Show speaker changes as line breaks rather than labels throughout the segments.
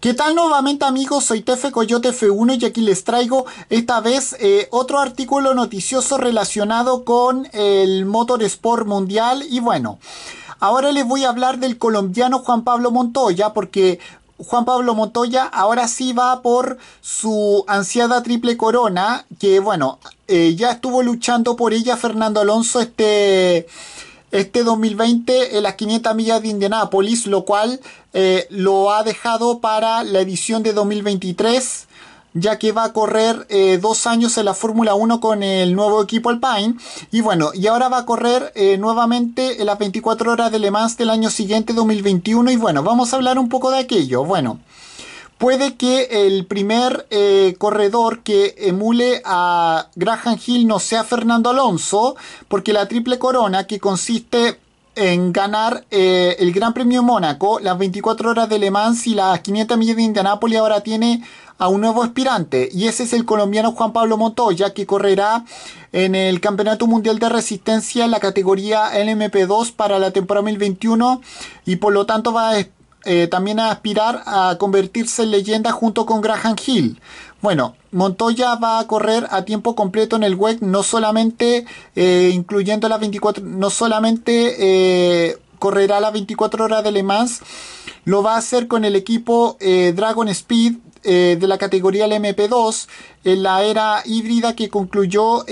¿Qué tal nuevamente amigos? Soy Tefe Coyote F1 y aquí les traigo esta vez eh, otro artículo noticioso relacionado con el motorsport mundial y bueno, ahora les voy a hablar del colombiano Juan Pablo Montoya porque Juan Pablo Montoya ahora sí va por su ansiada triple corona que bueno, eh, ya estuvo luchando por ella Fernando Alonso este este 2020 en eh, las 500 millas de Indianápolis, lo cual eh, lo ha dejado para la edición de 2023 ya que va a correr eh, dos años en la Fórmula 1 con el nuevo equipo Alpine. Y bueno, y ahora va a correr nuevamente en las 24 horas de Le Mans del año siguiente, 2021. Y bueno, vamos a hablar un poco de aquello. Bueno, puede que el primer eh, corredor que emule a Graham Hill no sea Fernando Alonso, porque la triple corona que consiste en ganar eh, el Gran Premio Mónaco, las 24 horas de Le Mans y las 500 millas de Indianápolis ahora tiene a un nuevo aspirante y ese es el colombiano Juan Pablo Montoya que correrá en el Campeonato Mundial de Resistencia en la categoría LMP2 para la temporada 2021 y por lo tanto va a eh, también a aspirar a convertirse en leyenda junto con Graham Hill. Bueno, Montoya va a correr a tiempo completo en el WEC, no solamente eh, incluyendo las 24, no solamente eh, correrá las 24 horas de Le Mans, lo va a hacer con el equipo Dragon Speed de la categoría LMP2 en la era híbrida que concluyó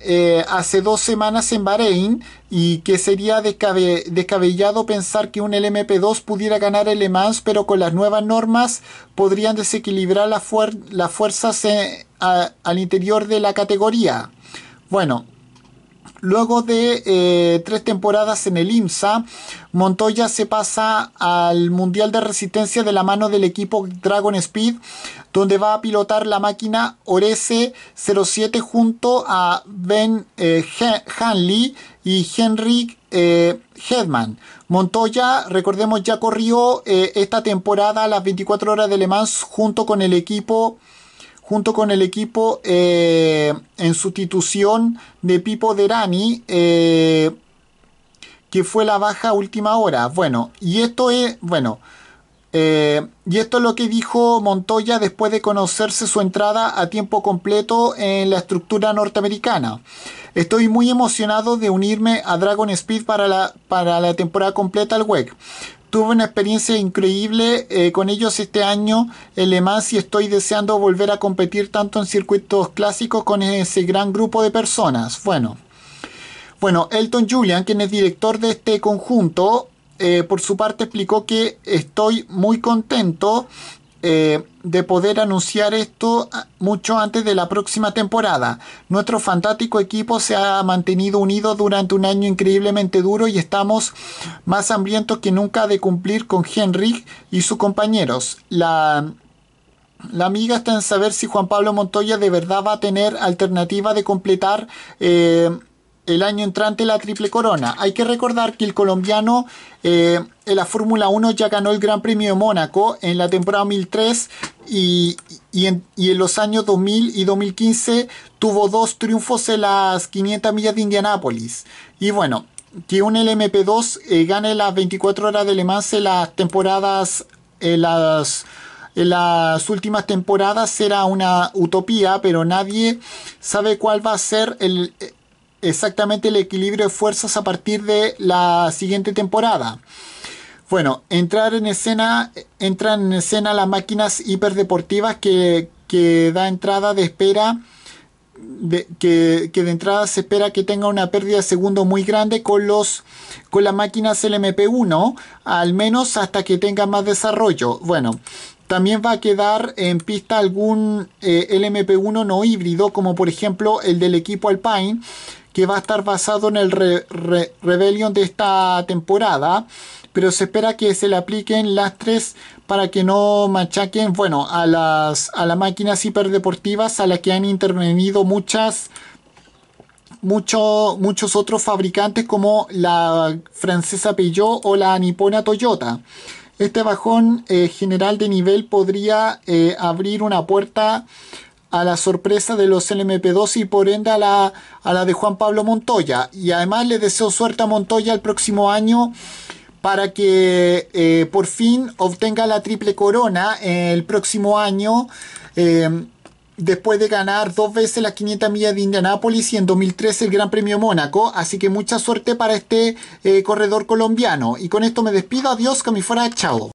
eh, hace dos semanas en Bahrein y que sería descabellado pensar que un LMP2 pudiera ganar el Le pero con las nuevas normas podrían desequilibrar las fuerzas al interior de la categoría. Bueno, Luego de eh, tres temporadas en el IMSA, Montoya se pasa al Mundial de Resistencia de la mano del equipo Dragon Speed, donde va a pilotar la máquina Orese 07 junto a Ben eh, Hanley y Henrik eh, Hedman. Montoya, recordemos, ya corrió eh, esta temporada las 24 horas de Le Mans junto con el equipo junto con el equipo eh, en sustitución de Pipo Derani, eh, que fue la baja última hora. Bueno, y esto es, bueno, eh, y esto es lo que dijo Montoya después de conocerse su entrada a tiempo completo en la estructura norteamericana. Estoy muy emocionado de unirme a Dragon Speed para la, para la temporada completa al WEC. Tuve una experiencia increíble eh, con ellos este año en Le y estoy deseando volver a competir tanto en circuitos clásicos con ese gran grupo de personas. Bueno, bueno Elton Julian, quien es director de este conjunto, eh, por su parte explicó que estoy muy contento eh, de poder anunciar esto ah, mucho antes de la próxima temporada. Nuestro fantástico equipo se ha mantenido unido durante un año increíblemente duro y estamos más hambrientos que nunca de cumplir con Henry y sus compañeros. La, la amiga está en saber si Juan Pablo Montoya de verdad va a tener alternativa de completar. Eh, el año entrante la Triple Corona. Hay que recordar que el colombiano eh, en la Fórmula 1 ya ganó el Gran Premio de Mónaco en la temporada 2003 y, en, los años 2000 y 2015 tuvo dos triunfos en las 500 millas de Indianápolis. Y bueno, ...que un lmp 2 eh, gane las 24 horas de Le Mans en las temporadas, en las, en las últimas temporadas será una utopía, pero nadie sabe cuál va a ser el, exactamente el equilibrio de fuerzas a partir de la siguiente temporada. Bueno, entrar en escena, entran en escena las máquinas hiperdeportivas que, que da entrada de espera, que, de entrada se espera que tenga una pérdida de segundo muy grande con, los, con las máquinas LMP1, al menos hasta que tenga más desarrollo. Bueno, también va a quedar en pista algún eh, LMP1 no híbrido, como por ejemplo el del equipo Alpine, que va a estar basado en el Rebellion de esta temporada, pero se espera que se le apliquen las tres para que no machaquen, bueno, a las, a las máquinas hiperdeportivas a las que han intervenido muchas muchos otros fabricantes como la francesa Peugeot o la nipona Toyota. Este bajón eh, general de nivel podría eh, abrir una puerta a la sorpresa de los LMP2 y por ende a la, a la de Juan Pablo Montoya. Y además le deseo suerte a Montoya el próximo año para que eh, por fin obtenga la triple corona el próximo año. Eh, después de ganar dos veces las 500 millas de Indianápolis y en 2013 el Gran Premio Mónaco. Así que mucha suerte para este eh, corredor colombiano. Y con esto me despido. Adiós, que me fuera. Chao.